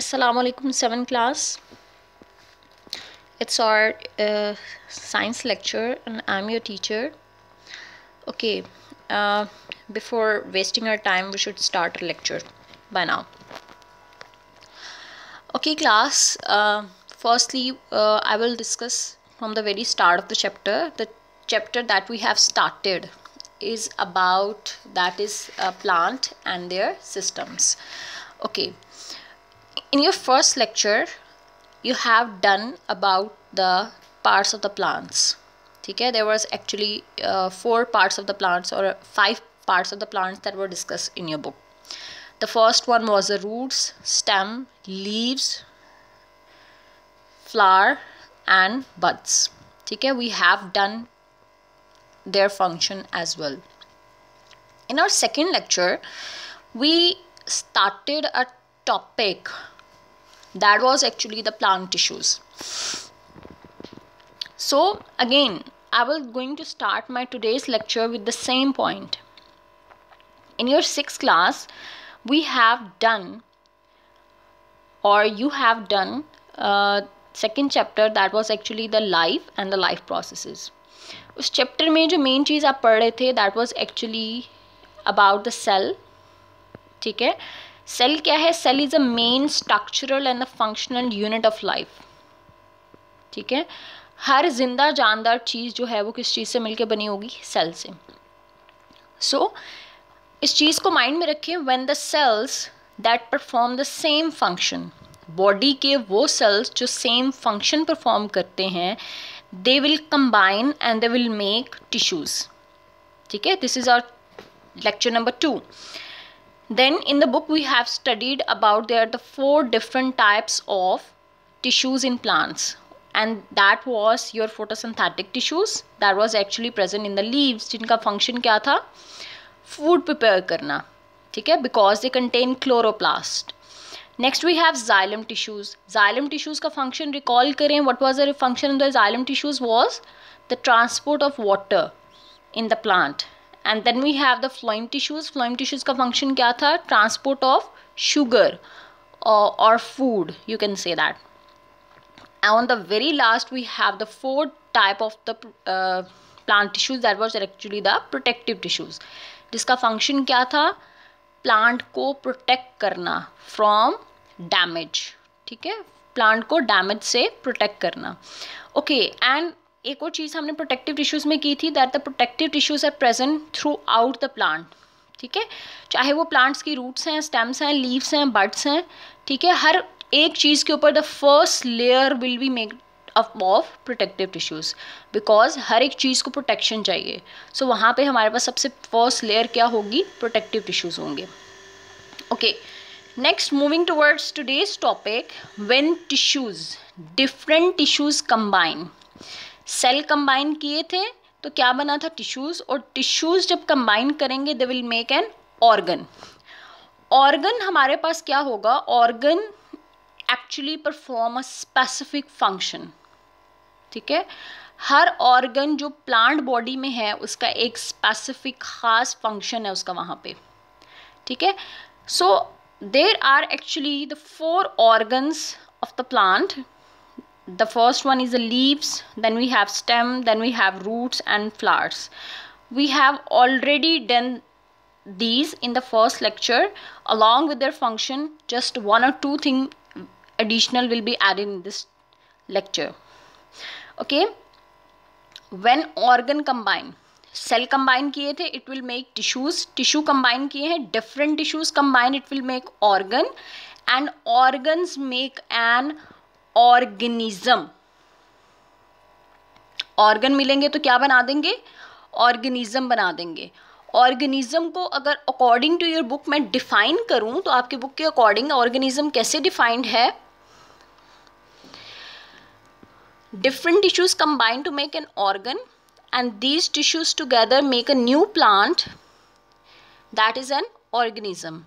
Assalamualaikum 7 class it's our uh, science lecture and I'm your teacher okay uh, before wasting our time we should start our lecture by now okay class uh, firstly uh, I will discuss from the very start of the chapter the chapter that we have started is about that is a plant and their systems okay in your first lecture you have done about the parts of the plants okay there was actually uh, four parts of the plants or five parts of the plants that were discussed in your book the first one was the roots stem leaves flower and buds okay we have done their function as well in our second lecture we started a topic that was actually the plant tissues so again i will going to start my today's lecture with the same point in your sixth class we have done or you have done uh, second chapter that was actually the life and the life processes उस chapter में जो main चीज़ आप पढ़ रहे थे that was actually about the cell ठीक है सेल क्या है cell is a main structural and a functional unit of life ठीक है हर जिंदा जानदार चीज़ जो है वो किस चीज़ से मिलके बनी होगी सेल से सो so, इस चीज़ को माइंड में रखें when the cells that perform the same function body के वो सेल्स जो सेम फंक्शन परफॉर्म करते हैं they will combine and they will make tissues ठीक है this is our lecture number two Then in the book we have studied about there are the four different types of tissues in plants and that was your photosynthetic tissues that was actually present in the leaves जिनका function क्या food prepare karna because they contain chloroplast Next we have xylem tissues. Xylem tissues' का function recall करें what was the function in the xylem tissues was the transport of water in the plant and then we have the phloem tissues phloem tissues का function क्या था transport of sugar और food you can say that and on the very last we have the four type of the plant tissues that was actually the protective tissues जिसका function क्या था plant को protect करना from damage ठीक है plant को damage से protect करना ओके एंड एक और चीज़ हमने प्रोटेक्टिव टिश्यूज़ में की थी that the protective tissues are present throughout the plant ठीक है चाहे वो प्लांट्स की रूट्स हैं स्टेम्स हैं लीव्स हैं बर्ड्स हैं ठीक है हर एक चीज़ के ऊपर the first layer will be make of protective tissues because हर एक चीज़ को प्रोटेक्शन चाहिए सो so, वहाँ पे हमारे पास सबसे फर्स्ट लेयर क्या होगी प्रोटेक्टिव टिश्यूज़ होंगे okay next moving towards today's topic when tissues different tissues combine cell combine किए थे तो क्या बना था टिश्यूज़ और टिश्यूज़ जब कंबाइन करेंगे they will make an organ organ हमारे पास क्या होगा organ actually perform a specific function ठीक है हर ऑर्गन जो प्लांट बॉडी में है उसका एक स्पेसिफिक ख़ास फंक्शन है उसका वहाँ पे ठीक है so there are actually the four organs of the plant the first one is the leaves then we have stem then we have roots and flowers we have already done these in the first lecture along with their function just one or two thing additional will be added in this lecture okay when organ combine cell combine. किए थे It will make tissues. Tissue combine किए हैं Different tissues combine. It will make organ, and organs make an organism organ मिलेंगे तो क्या बना देंगे organism बना देंगे ऑर्गेनिज्म को अगर अकॉर्डिंग टू योर बुक मैं डिफाइन करूं तो आपके बुक के अकॉर्डिंग ऑर्गेनिज्म कैसे डिफाइंड है different tissues combined to make an organ and these tissues together make a new plant that is an organism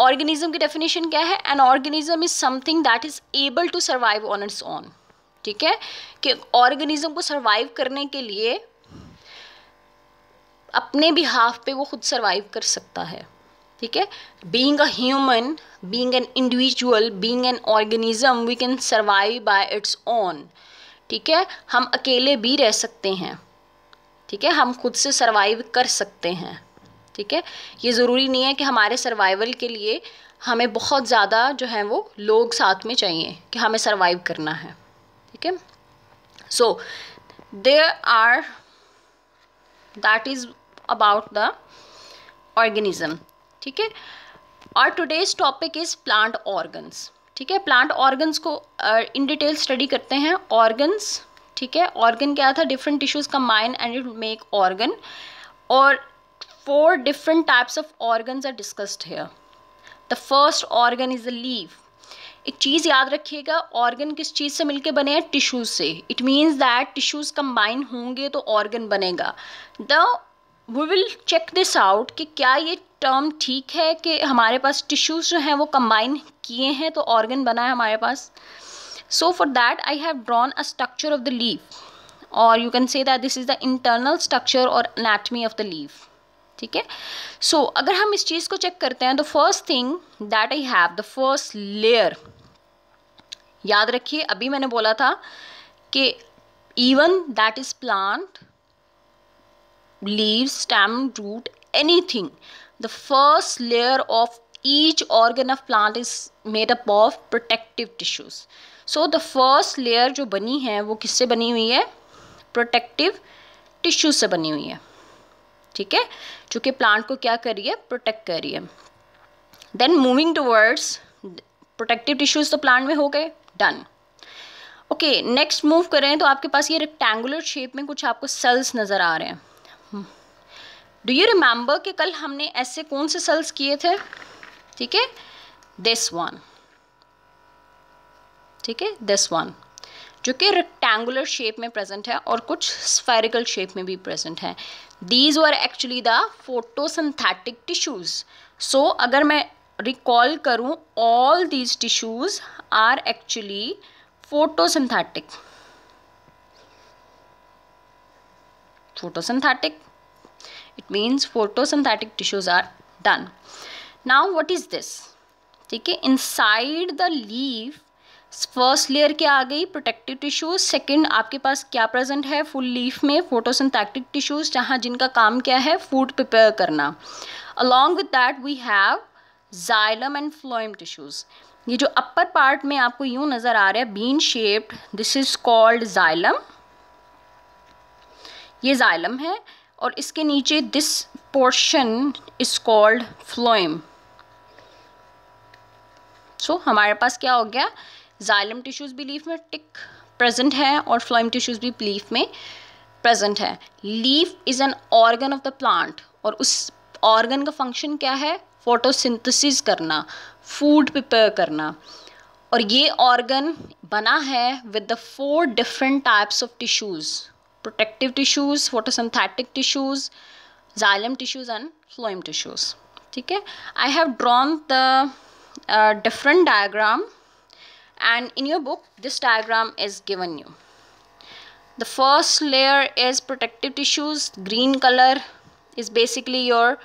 organism की डेफिनेशन क्या है an organism is something that is able to survive on its own ठीक है कि organism को survive करने के लिए अपने भी हाफ पे वो खुद सर्वाइव कर सकता है ठीक है being a human being an individual being an organism we can survive by its own ठीक है हम अकेले भी रह सकते हैं ठीक है हम खुद से सर्वाइव कर सकते हैं ठीक है ये ज़रूरी नहीं है कि हमारे सर्वाइवल के लिए हमें बहुत ज़्यादा जो है वो लोग साथ में चाहिए कि हमें सर्वाइव करना है ठीक है so there are that is about the organism ठीक है और today's topic is plant organs ठीक है प्लांट ऑर्गन्स को इन डिटेल स्टडी करते हैं ऑर्गन्स ठीक है ऑर्गन क्या था different tissues combine and it make organ और four different types of organs are discussed here. The first organ is the leaf. एक चीज़ याद रखिएगा ऑर्गन किस चीज़ से मिलके बने हैं टिश्यूज से it means that tissues combine होंगे तो ऑर्गन बनेगा the we will check this out कि क्या ये टर्म ठीक है कि हमारे पास टिश्यूज जो हैं वो कंबाइन किए हैं तो ऑर्गन बना है हमारे पास so for that i have drawn a structure of the leaf or you can say that this is the internal structure or anatomy of the leaf ठीक है सो so, अगर हम इस चीज़ को चेक करते हैं the first thing that I have the first layer याद रखिए अभी मैंने बोला था कि even that is plant leaf stem root anything the first layer of each organ of plant is made up of protective tissues so the first layer जो बनी है वो किससे बनी हुई है प्रोटेक्टिव टिश्यूज से बनी हुई है ठीक है चूँकि प्लांट को क्या करिए प्रोटेक्ट करिए then moving towards protective tissues तो प्लांट में हो गए डन ओके नेक्स्ट मूव करें तो आपके पास ये रेक्टेंगुलर शेप में कुछ आपको सेल्स नज़र आ रहे हैं डू यू रिमेंबर कि कल हमने ऐसे कौन से सेल्स किए थे ठीक है दिस वन ठीक है दिस वन जो कि रेक्टेंगुलर शेप में प्रेजेंट है और कुछ स्फेरिकल शेप में भी प्रेजेंट है these were actually the photosynthetic tissues so अगर मैं रिकॉल करूँ all these tissues are actually photosynthetic photosynthetic it means photosynthetic tissues are done now what is this ठीक है inside the leaf first layer क्या आ गई protective tissues second आपके पास क्या प्रेजेंट है फुल लीफ में फोटोसिंथेटिक टिश्यूज जहाँ जिनका काम क्या है फूड प्रिपेयर करना along with that we have xylem and phloem tissues ये जो अपर पार्ट में आपको यूँ नज़र आ रहा है bean shaped this is called xylem ये जाइलम है और इसके नीचे this portion is called phloem so हमारे पास क्या हो गया जाइलम टिश्यूज़ भी लीफ में टिक प्रेजेंट है और फ्लोइम टिश्यूज़ भी लीफ में प्रेजेंट है leaf is an organ of the plant और उस ऑर्गन का फंक्शन क्या है फोटोसिंथेसिस करना फूड प्रिपेयर करना और ये ऑर्गन बना है with the four different types of tissues protective tissues photosynthetic tissues xylem tissues and phloem tissues ठीक है I have drawn the different diagram and in your book this diagram is given you the first layer is protective tissues green color is basically your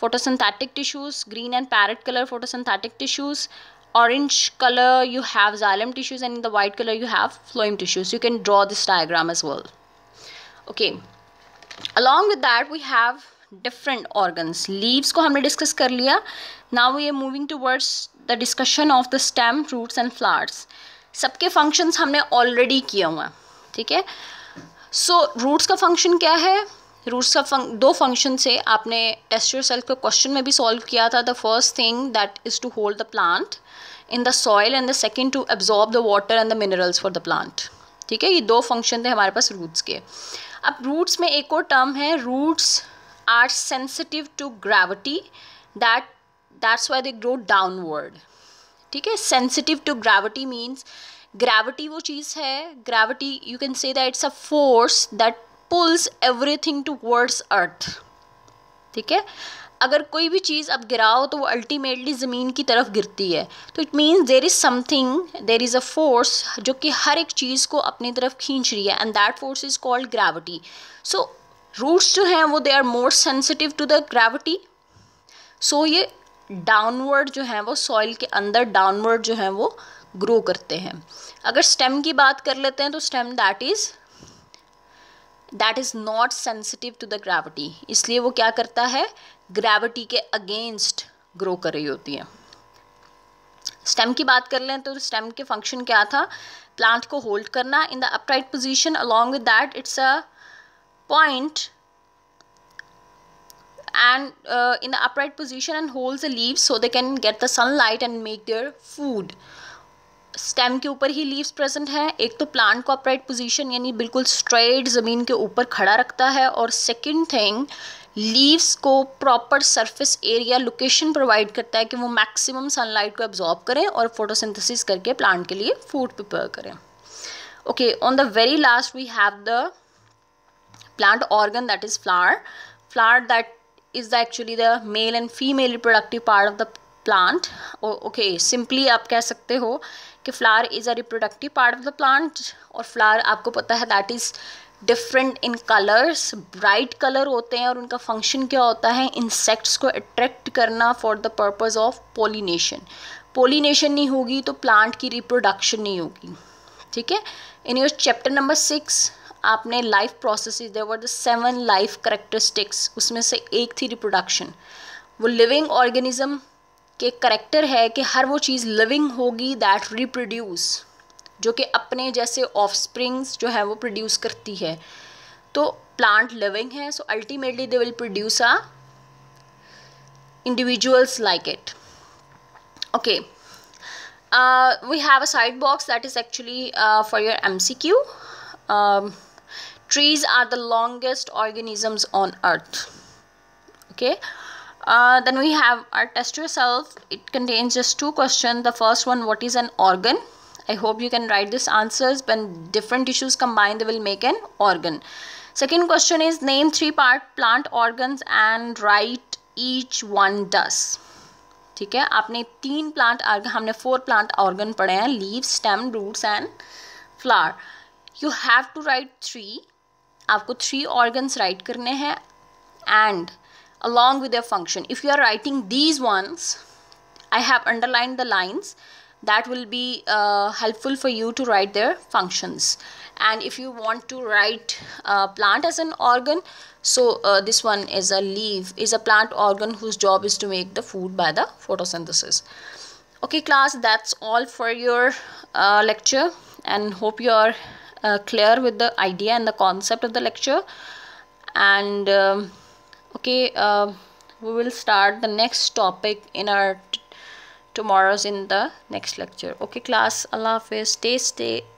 photosynthetic tissues green and parrot color photosynthetic tissues orange color you have xylem tissues and in the white color you have phloem tissues you can draw this diagram as well okay along with that we have different organs leaves को हमने discuss कर लिया now we are moving towards the discussion of the stem roots and flowers सबके functions हमने already किया हुए हैं ठीक है सो रूट्स का फंक्शन क्या है रूट्स का फंक दो फंक्शन से आपने टेस्ट योर सेल्फ क्वेश्चन में भी सॉल्व किया था the first thing that is to hold the plant in the soil and the second to absorb the water and the minerals for the plant ठीक है ये दो फंक्शन थे हमारे पास रूट्स के अब रूट्स में एक और टर्म है roots are sensitive to gravity that that's why they grow downward ठीक है sensitive to gravity means gravity वो चीज़ है gravity you can say that it's a force that pulls everything towards earth ठीक है अगर कोई भी चीज़ आप गिराओ तो वो अल्टीमेटली ज़मीन की तरफ गिरती है तो it means there is something there is a force जो कि हर एक चीज़ को अपनी तरफ खींच रही है and that force is called gravity so roots जो हैं वो they are more sensitive to the gravity so ये डाउनवर्ड जो हैं वो सॉइल के अंदर डाउनवर्ड जो हैं वो ग्रो करते हैं अगर स्टेम की बात कर लेते हैं तो stem that is that is not sensitive to the gravity इसलिए वो क्या करता है ग्रेविटी के अगेंस्ट ग्रो कर रही होती है स्टेम की बात कर लें तो स्टेम के फंक्शन क्या था प्लांट को होल्ड करना in the upright position along with that it's a point and uh, in the upright position and holds the leaves so they can get the sunlight and make their food stem के ऊपर he leaves present हैं एक तो plant को upright position यानी बिल्कुल straight ज़मीन के ऊपर खड़ा रखता है और सेकंड थिंग लीव्स को proper surface area location provide करता है कि वो मैक्सिमम सनलाइट को एब्जॉर्ब करें और फोटोसिंथेसिस करके प्लांट के लिए फूड प्रिपेयर करें okay on the very last we have the plant organ that is flower flower that is actually the male and female reproductive part of the plant. Okay, simply आप कह सकते हो कि flower is a reproductive part of the plant और flower आपको पता है that is different in colours bright colour होते हैं और उनका फंक्शन क्या होता है इंसेक्ट्स को अट्रैक्ट करना for the purpose of pollination pollination नहीं होगी तो प्लांट की रिप्रोडक्शन नहीं होगी ठीक है in your chapter number six आपने life process there they were the seven life characteristics उसमें से एक थी रिप्रोडक्शन वो लिविंग ऑर्गेनिज्म के करेक्टर है कि हर वो चीज़ लिविंग होगी दैट रिप्रोड्यूस जो कि अपने जैसे ऑफस्प्रिंग्स जो है वो प्रोड्यूस करती है तो प्लांट लिविंग है so ultimately they will produce a individuals like it okay we have a side box that is actually for your M C Q trees are the longest organisms on earth okay uh, then we have our test yourself it contains just two questions the first one what is an organ i hope you can write this answers when different tissues combined they will make an organ second question is name three part plant organs and write each one does ठीक है आपने तीन plant organ हमने four plant organ पढ़े हैं leaf stem roots and flower you have to write three आपको three organs write करने हैं and along with function if you are writing these ones I have underline the lines that will be helpful for you to write their functions and if you want to write plant as an organ so this one is a leaf is a plant organ whose job is to make the food by the photosynthesis okay class that's all for your lecture and hope you are uh, clear with the idea and the concept of the lecture and um, okay uh, we will start the next topic in our tomorrow's in the next lecture okay class allah hafiz stay stay